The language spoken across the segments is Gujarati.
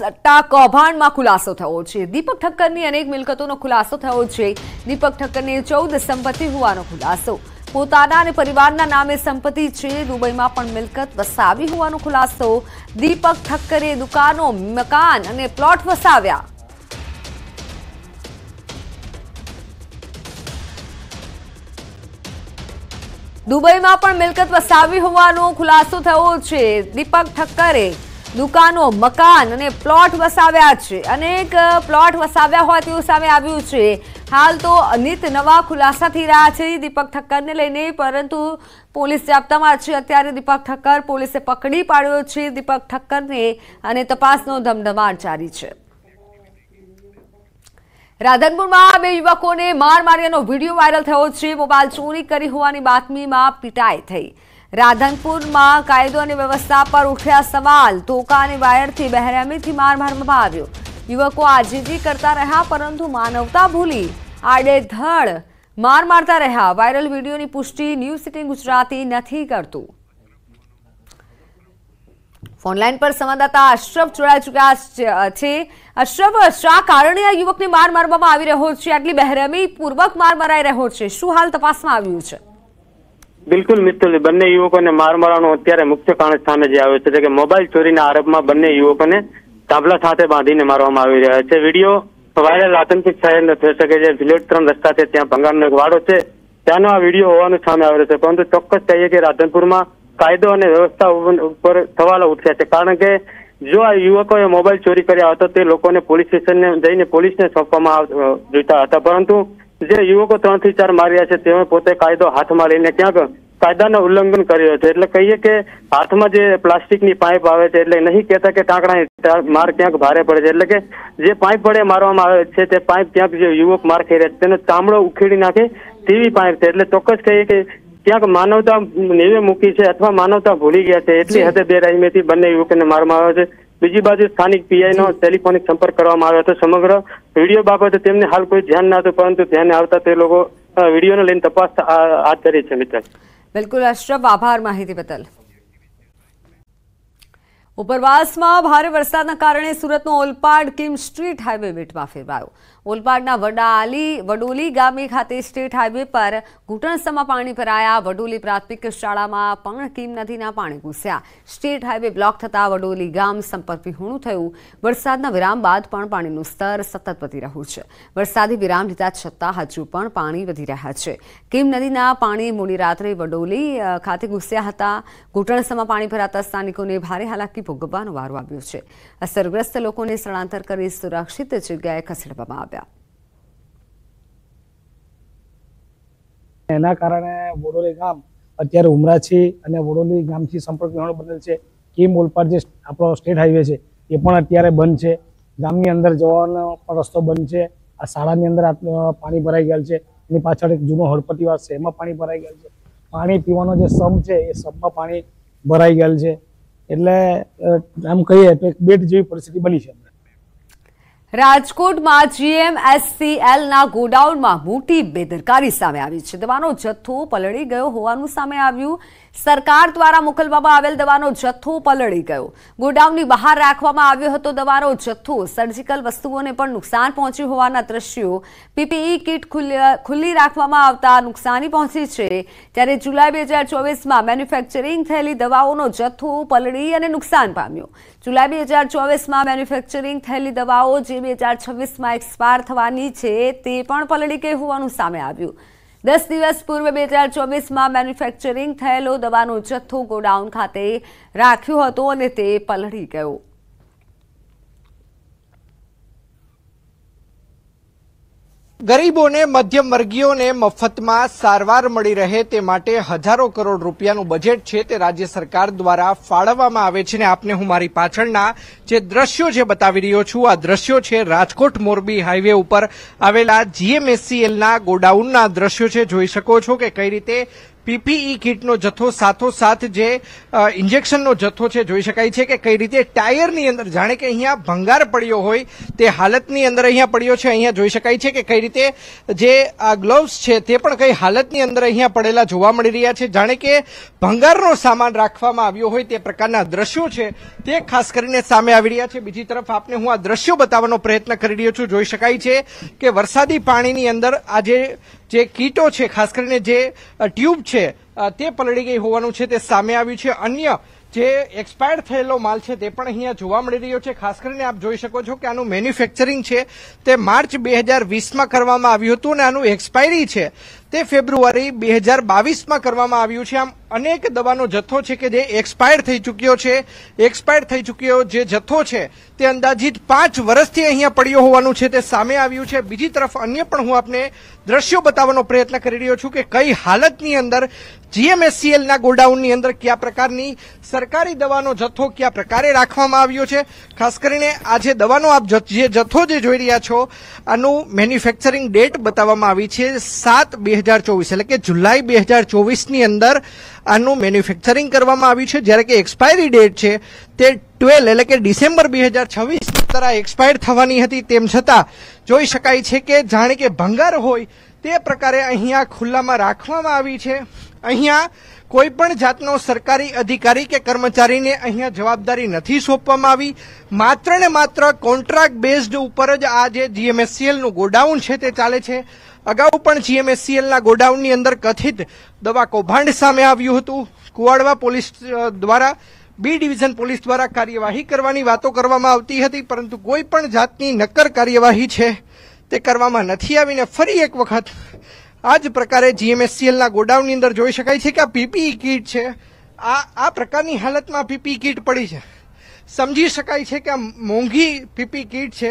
સટ્ટા કૌભાંડમાં ખુલાસો થયો છે દીપક ઠક્કરની અનેક મિલકતોનો ખુલાસો થયો છે દીપક ઠક્કરને ચૌદ સંપત્તિ હોવાનો ખુલાસો પોતાના અને પરિવારના નામે સંપત્તિ છે દુબઈમાં પણ મિલકત વસાવી હોવાનો ખુલાસો દીપક ઠક્કરે દુકાનો મકાન અને પ્લોટ વસાવ્યા દુબઈમાં પણ મિલકત વસાવી હોવાનો ખુલાસો થયો છે દીપક ઠક્કરે દુકાનો મકાન અને પ્લોટ વસાવ્યા છે અનેક પ્લોટ વસાવ્યા હોય તેવું સામે આવ્યું છે હાલ તો અનિત નવા ખુલાસા થઈ રહ્યા છે દીપક ઠક્કરને લઈને પરંતુ પોલીસ જાપ્તામાં છે અત્યારે દીપક ઠક્કર પોલીસે પકડી પાડ્યો છે દીપક ઠક્કરને અને તપાસનો ધમધમાટ જારી છે રાધનપુરમાં બે યુવકોને માર માર્યાનો વિડીયો વાયરલ થયો છે મોબાઈલ ચોરી કરી હોવાની બાતમીમાં પીટાઈ થઈ રાધનપુરમાં કાયદો અને વ્યવસ્થા પર ઉઠ્યા સવાલ તોકા અને વાયરથી બહેરામીથી માર મારવામાં આવ્યો યુવકો આજીજી કરતા રહ્યા પરંતુ માનવતા ભૂલી આડેધડ માર મારતા રહ્યા વાયરલ વિડીયોની પુષ્ટિ ન્યૂ સિટીન ગુજરાતી નથી કરતું ફોનલાઈન પર સંવાદદાતા અશરફ જોડાઈ ચૂક્યા છે અશરફ શા કારણે આ યુવકને માર મારવામાં આવી રહ્યો છે આટલી બહેરામી પૂર્વક માર મરાઈ રહ્યો છે શું હાલ તપાસમાં આવ્યું છે બિલકુલ મિત્તુલ બંને યુવકોને માર મારવાનું અત્યારે મુખ્ય કારણ સ્થાને જે આવ્યો છે કે મોબાઈલ ચોરીના આરોપમાં બંને યુવકોને તાબલા સાથે બાંધીને મારવામાં આવી રહ્યા છે વિડીયો વાયરલ આતંકિત શહેરનો થઈ શકે છે વિલેટ ત્રણ રસ્તા છે ત્યાં ભંગારનો એક વાડો છે ત્યાંનો આ વિડીયો હોવાનું સામે આવ્યો છે પરંતુ ચોક્કસ કહીએ કે રાધનપુરમાં કાયદો અને વ્યવસ્થા ઉપર સવાલો ઉઠ્યા છે કારણ કે જો આ યુવકોએ મોબાઈલ ચોરી કર્યા હતા તે લોકોને પોલીસ સ્ટેશનને જઈને પોલીસને સોંપવામાં જોઈતા હતા પરંતુ જે યુવકો ત્રણ થી ચાર માર્યા છે તેઓએ પોતે કાયદો હાથમાં લઈને ક્યાંક કાયદાનો ઉલ્લંઘન કર્યો છે એટલે કહીએ કે હાથમાં જે પ્લાસ્ટિકની પાઇપ આવે છે એટલે નહીં કહેતા કે ટાંકણા માર ક્યાંક ભારે પડે છે એટલે કે જે પાઇપ વડે મારવામાં આવે છે તે પાઇપ ક્યાંક જે યુવક માર ખાઈ રહ્યા છે તેનો ચામડો ઉખેડી નાખે તેવી પાઇપ છે એટલે ચોક્કસ કહીએ કે ક્યાંક માનવતા નેવે મૂકી છે અથવા માનવતા ભૂલી ગયા છે એટલી હદે બેરાજમેથી બંને યુવકોને મારવામાં આવ્યો છે બીજી બાજુ સ્થાનિક પીઆઈ નો ટેલિફોનિક સંપર્ક કરવામાં આવ્યો હતો સમગ્ર વિડીયો બાબતે તેમને હાલ કોઈ ધ્યાન ના હતું પરંતુ ધ્યાને આવતા તે લોકો વિડીયોને લઈને તપાસ હાથ ધરી છે મિત્ર બિલકુલ અશ્રફ આભાર માહિતી બદલ ઉપરવાસમાં ભારે વરસાદના કારણે સુરતનો ઓલપાડ કિમ સ્ટ્રીટ હાઈવે બેટમાં ફેરવાયો ઓલપાડના વડાલી વડોલી ગામે ખાતે સ્ટેટ હાઈવે પર ઘૂંટણસમાં પાણી ભરાયા વડોલી પ્રાથમિક શાળામાં પણ કિમ નદીના પાણી ઘૂસ્યા સ્ટેટ હાઈવે બ્લોક થતાં વડોલી ગામ સંપર્ક વિહોણું થયું વરસાદના વિરામ બાદ પણ પાણીનું સ્તર સતત વધી રહ્યું છે વરસાદી વિરામ લીધા છતાં હજુ પણ પાણી વધી રહ્યા છે કિમ નદીના પાણી મોડી રાત્રે વડોલી ખાતે ઘૂસ્યા હતા ઘૂંટણસમાં પાણી ભરાતા સ્થાનિકોને ભારે હાલાકી ભોગવવાનો વારો આવ્યો છે અસરગ્રસ્ત લોકોને સ્થળાંતર કરી સુરક્ષિત જગ્યાએ ખસેડવામાં આવ્યા એના કારણે વડોલી ગામ અત્યારે ઉમરાછી અને વડોલી ગામથી સંપર્ક વિહોણો બનેલ છે કિમ ઓલપાર જે આપણો સ્ટેટ હાઈવે છે એ પણ અત્યારે બંધ છે ગામની અંદર જવાનો પણ રસ્તો બંધ છે આ શાળાની અંદર પાણી ભરાઈ ગયેલ છે એની પાછળ એક જૂનો હળપતિવાસ છે એમાં પાણી ભરાઈ ગયેલ છે પાણી પીવાનો જે સમ છે એ સમમાં પાણી ભરાઈ ગયેલ છે એટલે આમ કહીએ તો એક બેટ જેવી પરિસ્થિતિ બની છે રાજકોટમાં ના ગોડાઉનમાં મોટી બેદરકારી સામે આવી છે દવાનો જથ્થો પલળી ગયો હોવાનું સામે આવ્યું સરકાર દ્વારા મોકલવામાં આવેલ દવાનો જથ્થો પલળી ગયો ગોડાઉનની બહાર રાખવામાં આવ્યો હતો દવાનો જથ્થો સર્જિકલ વસ્તુઓને પણ નુકસાન પહોંચ્યું હોવાના દ્રશ્યો પીપીઈ કિટ ખુલ્લી રાખવામાં આવતા નુકસાની પહોંચી છે ત્યારે જુલાઈ બે હજાર ચોવીસમાં મેન્યુફેક્ચરિંગ થયેલી દવાઓનો જથ્થો પલળી અને નુકસાન પામ્યો જુલાઈ બે હજાર ચોવીસમાં મેન્યુફેક્ચરિંગ થયેલી દવાઓ જે બે હજાર છવ્વીસમાં એક્સપાયર થવાની છે તે પણ પલળી ગઈ હોવાનું સામે આવ્યું દસ દિવસ પૂર્વે બે હજાર ચોવીસમાં મેન્યુફેક્ચરિંગ થયેલો દવાનો જથ્થો ગોડાઉન ખાતે રાખ્યો હતો અને તે પલળી ગયો ગરીબોને મધ્યમ વર્ગીયોને મફતમાં સારવાર મળી રહે તે માટે હજારો કરોડ રૂપિયાનું બજેટ છે તે રાજ્ય સરકાર દ્વારા ફાળવવામાં આવે છે ને આપને હું મારી પાછળના જે દ્રશ્યો છે બતાવી રહ્યો છું આ દ્રશ્યો છે રાજકોટ મોરબી હાઈવે ઉપર આવેલા જીએમએસસીએલના ગોડાઉનના દ્રશ્યો છે જોઈ શકો છો કે કઈ રીતે પીપીઈ કીટનો જથ્થો સાથોસાથ જે ઇન્જેક્શનનો જથ્થો છે જોઈ શકાય છે કે કઈ રીતે ટાયરની અંદર જાણે કે અહીંયા ભંગાર પડ્યો હોય તે હાલતની અંદર અહીંયા પડ્યો છે અહીંયા જોઈ શકાય છે કે કઈ રીતે જે આ ગ્લોવ્સ છે તે પણ કઈ હાલતની અંદર અહીંયા પડેલા જોવા મળી રહ્યા છે જાણે કે ભંગારનો સામાન રાખવામાં આવ્યો હોય તે પ્રકારના દ્રશ્યો છે તે ખાસ કરીને સામે આવી રહ્યા છે બીજી તરફ આપને હું આ દ્રશ્યો બતાવવાનો પ્રયત્ન કરી રહ્યો છું જોઈ શકાય છે કે વરસાદી પાણીની અંદર આજે જે કીટો છે ખાસ કરીને જે ટ્યુબ છે તે પલળી ગઈ હોવાનું છે તે સામે આવ્યું છે અન્ય જે એક્સપાયર્ડ થયેલો માલ છે તે પણ અહીંયા જોવા મળી રહ્યો છે ખાસ કરીને આપ જોઈ શકો છો કે આનું મેન્યુફેક્ચરિંગ છે તે માર્ચ બે હજાર વીસમાં કરવામાં આવ્યું હતું અને આનું એક્સપાયરી છે તે ફેબ્રુઆરી બે હજાર બાવીસમાં કરવામાં આવ્યું છે આમ અનેક દવાનો જથ્થો છે કે જે એક્સપાયર થઈ ચૂક્યો છે એક્સપાયર થઈ ચૂક્યો જે જથ્થો છે તે અંદાજિત પાંચ વર્ષથી અહીંયા પડ્યો હોવાનું છે તે સામે આવ્યું છે બીજી તરફ અન્ય પણ હું આપને દ્રશ્યો બતાવવાનો પ્રયત્ન કરી રહ્યો છું કે કઈ હાલતની અંદર જીએમએસસીએલના ગોડાઉનની અંદર કયા પ્રકારની સરકારી દવાનો જથ્થો કયા પ્રકારે રાખવામાં આવ્યો છે ખાસ કરીને આજે દવાનો આપ જે જથ્થો જે જોઈ રહ્યા છો આનું મેન્યુફેક્ચરિંગ ડેટ બતાવવામાં આવી છે સાત બે હજાર ચોવીસ એટલે કે જુલાઈ બે હજાર ચોવીસની અંદર આનું મેન્યુફેક્ચરિંગ કરવામાં આવ્યું છે જ્યારે કે એક્સપાયરી ડેટ છે તે ટ્વેલ્વ એટલે કે ડિસેમ્બર બે હજાર છવ્વીસ તરા એક્સપાયર થવાની હતી તેમ છતાં જોઈ શકાય છે કે જાણે કે ભંગાર હોય તે પ્રકારે અહીંયા ખુલ્લામાં રાખવામાં આવી છે અહીંયા કોઈ પણ જાતનો સરકારી અધિકારી કે કર્મચારીને અહીંયા જવાબદારી નથી સોંપવામાં આવી માત્ર ને માત્ર કોન્ટ્રાક્ટ બેઝડ ઉપર જ આ જે જીએમએસસીએલનું ગોડાઉન છે તે ચાલે છે અગાઉ પણ જીએમએસસીએલના ગોડાઉનની અંદર કથિત દવા કૌભાંડ સામે આવ્યું હતું કુવાડવા પોલીસ દ્વારા બી ડિવિઝન પોલીસ દ્વારા કાર્યવાહી કરવાની વાતો કરવામાં આવતી હતી પરંતુ કોઈ પણ જાતની નક્કર કાર્યવાહી છે તે કરવામાં નથી આવીને ફરી એક વખત આ જ પ્રકારે જીએમએસસીએલના ગોડાઉનની અંદર જોઈ શકાય છે કે આ પીપીઈ કીટ છે આ આ પ્રકારની હાલતમાં પીપી કીટ પડી છે સમજી શકાય છે કે આ મોંઘી પીપી કીટ છે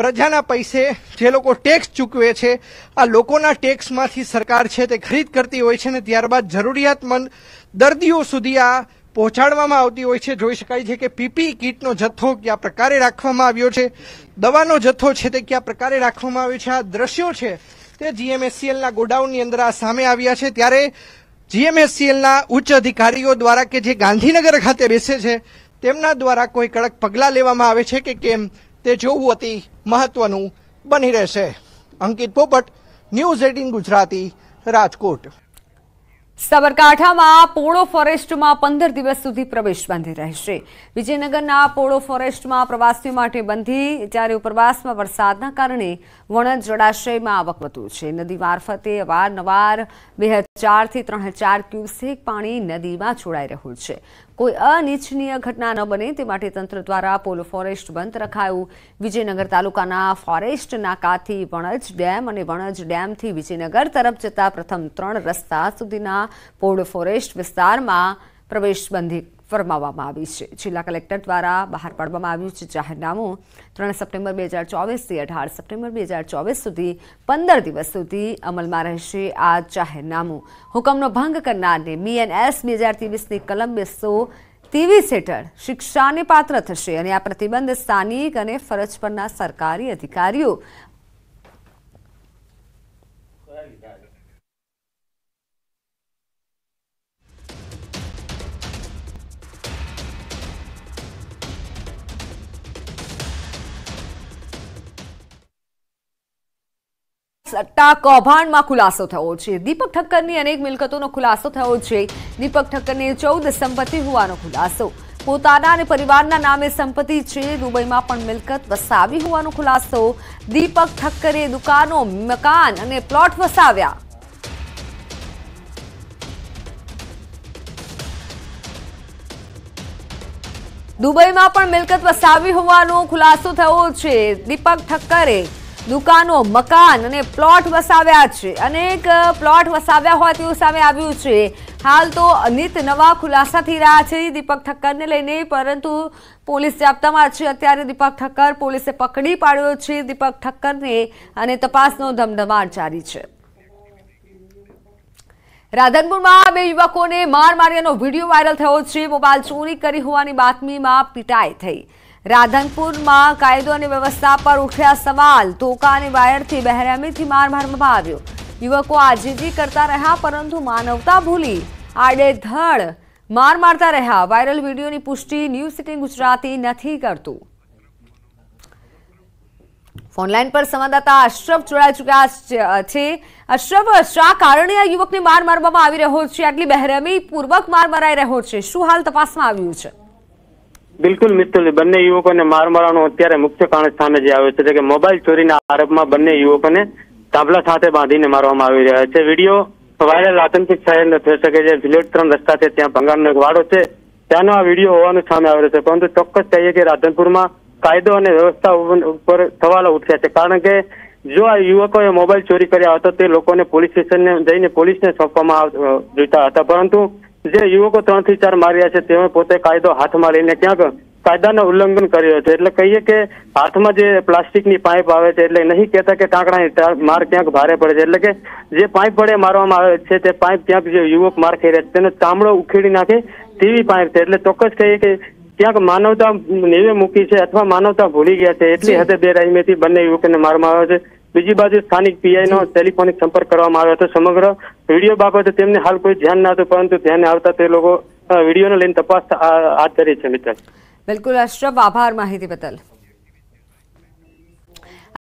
પ્રજાના પૈસે જે લોકો ટેક્સ ચૂકવે છે આ લોકોના ટેક્સમાંથી સરકાર છે તે ખરીદ કરતી હોય છે ને ત્યારબાદ જરૂરિયાતમંદ દર્દીઓ સુધી આ પહોંચાડવામાં આવતી હોય છે જોઈ શકાય છે કે પીપી કીટનો જથ્થો કયા પ્રકારે રાખવામાં આવ્યો છે દવાનો જથ્થો છે તે કયા પ્રકારે રાખવામાં આવ્યો છે આ દ્રશ્યો છે તે જીએમએસસીએલના ગોડાઉનની અંદર આ સામે આવ્યા છે ત્યારે જીએમએસસીએલના ઉચ્ચ અધિકારીઓ દ્વારા કે જે ગાંધીનગર ખાતે બેસે છે તેમના દ્વારા કોઈ કડક પગલાં લેવામાં આવે છે કે કેમ તે જોવું અતિ મહત્વનું બની રહેશે અંકિત પોપટ ન્યૂઝ એટીન ગુજરાતી રાજકોટ સાબરકાંઠામાં પોળો ફોરેસ્ટમાં પંદર દિવસ સુધી પ્રવેશ બંધી રહેશે વિજયનગરના પોળો ફોરેસ્ટમાં પ્રવાસીઓ માટે બંધી જ્યારે ઉપરવાસમાં વરસાદના કારણે વણજ જળાશયમાં આવક વધુ છે નદી મારફતે અવારનવાર બે હજારથી ત્રણ હજાર ક્યુસેક પાણી નદીમાં છોડાઈ રહ્યું છે કોઈ અનિચ્છનીય ઘટના ન બને તે માટે તંત્ર દ્વારા પોલો ફોરેસ્ટ બંધ રખાયું વિજયનગર તાલુકાના ફોરેસ્ટ નાકાથી વણજ ડેમ અને વણજ ડેમથી વિજયનગર તરફ જતા પ્રથમ ત્રણ રસ્તા સુધીના પોલો ફોરેસ્ટ વિસ્તારમાં પ્રવેશબંધી ફરમાવવામાં આવી છે જિલ્લા કલેક્ટર દ્વારા બહાર પાડવામાં આવ્યું છે જાહેરનામું ત્રણ સપ્ટેમ્બર બે હજાર ચોવીસથી અઢાર સપ્ટેમ્બર બે હજાર ચોવીસ સુધી પંદર દિવસ સુધી અમલમાં રહેશે આ જાહેરનામું હુકમનો ભંગ કરનારને એન એસ બે હજાર ત્રેવીસની કલમ બેસો ત્રેવીસ હેઠળ શિક્ષાને પાત્ર થશે અને આ પ્રતિબંધ સ્થાનિક અને ફરજ પરના સરકારી અધિકારીઓ સટ્ટા કૌભાંડમાં ખુલાસો થયો છે દીપક ઠક્કરની અનેક મિલકતોનો ખુલાસો થયો છે દીપક ઠક્કરને ચૌદ સંપત્તિ હોવાનો ખુલાસો પોતાના અને પરિવારના નામે સંપત્તિ છે દુબઈમાં પણ મિલકત વસાવી હોવાનો ખુલાસો દીપક ઠક્કરે દુકાનો મકાન અને પ્લોટ વસાવ્યા દુબઈમાં પણ મિલકત વસાવી હોવાનો ખુલાસો થયો છે દીપક ઠક્કરે દુકાનો મકાન અને પ્લોટ વસાવ્યા છે અનેક પ્લોટ વસાવ્યા હોય તેવું સામે આવ્યું છે હાલ તો અનિત નવા ખુલાસા થઈ રહ્યા છે દીપક ઠક્કરને લઈને પરંતુ પોલીસ જાપ્તામાં છે અત્યારે દીપક ઠક્કર પોલીસે પકડી પાડ્યો છે દીપક ઠક્કરને અને તપાસનો ધમધમાટ જારી છે રાધનપુરમાં બે યુવકોને માર માર્યાનો વિડીયો વાયરલ થયો છે મોબાઈલ ચોરી કરી હોવાની બાતમીમાં પીટાઈ થઈ રાધનપુરમાં કાયદો અને વ્યવસ્થા પર ઉઠ્યા સવાલ તોકા અને વાયરથી બહેરામીથી માર મારવામાં આવ્યો યુવકો આજીજી કરતા રહ્યા પરંતુ માનવતા ભૂલી આડેધડ માર મારતા રહ્યા વાયરલ વિડીયોની પુષ્ટિ ન્યૂઝ સિટી ગુજરાતી નથી કરતું ફોનલાઈન પર સંવાદદાતા અશરફ જોડાઈ ચૂક્યા છે અશરફ શા કારણે આ યુવકને માર મારવામાં આવી રહ્યો છે આટલી બહેરમી પૂર્વક માર મરાઈ રહ્યો છે શું હાલ તપાસમાં આવ્યું છે બિલકુલ મિત્તુલ બંને યુવકોને માર મારવાનું અત્યારે મુખ્ય કારણ સામે જે આવ્યું છે કે મોબાઈલ ચોરીના આરોપમાં બંને યુવકોને તાબલા સાથે બાંધીને મારવામાં આવી રહ્યા છે વિડીયો વાયરલ આતંકિત શહેરનો થઈ શકે છે વિલેટ ત્રણ રસ્તા છે ત્યાં ભંગારનો એક વાડો છે ત્યાંનો આ વિડીયો હોવાનું સામે આવ્યો છે પરંતુ ચોક્કસ કહીએ કે રાધનપુરમાં કાયદો અને વ્યવસ્થા ઉપર સવાલો ઉઠ્યા છે કારણ કે જો આ યુવકોએ મોબાઈલ ચોરી કર્યા હતા તે લોકોને પોલીસ સ્ટેશનને જઈને પોલીસને સોંપવામાં જોઈતા હતા પરંતુ જે યુવકો ત્રણ થી ચાર માર્યા છે તેઓએ પોતે કાયદો હાથમાં લઈને ક્યાંક કાયદાનું ઉલ્લંઘન કર્યો છે એટલે કહીએ કે હાથમાં જે પ્લાસ્ટિકની પાઇપ આવે છે એટલે નહીં કહેતા કે કાંકડાની માર ક્યાંક ભારે પડે છે એટલે કે જે પાઇપ વડે મારવામાં આવે છે તે પાઇપ ક્યાંક જે યુવક માર ખાઈ રહ્યા છે તેનો ચામડો ઉખેડી નાખે તેવી પાઇપ છે એટલે ચોક્કસ કહીએ કે ક્યાંક માનવતા નેવે મૂકી છે અથવા માનવતા ભૂલી ગયા છે એટલી હદે બે બેરાહીમેથી બંને યુવકોને મારવામાં આવ્યો છે બીજી બાજુ સ્થાનિક પીઆઈ નો ટેલિફોનિક સંપર્ક કરવામાં આવ્યો હતો સમગ્ર વિડીયો બાબતે તેમને હાલ કોઈ ધ્યાન ના હતું પરંતુ ધ્યાને આવતા તે લોકો વિડીયોને લઈને તપાસ હાથ ધરી છે મિત્ર બિલકુલ અશરફ આભાર માહિતી બદલ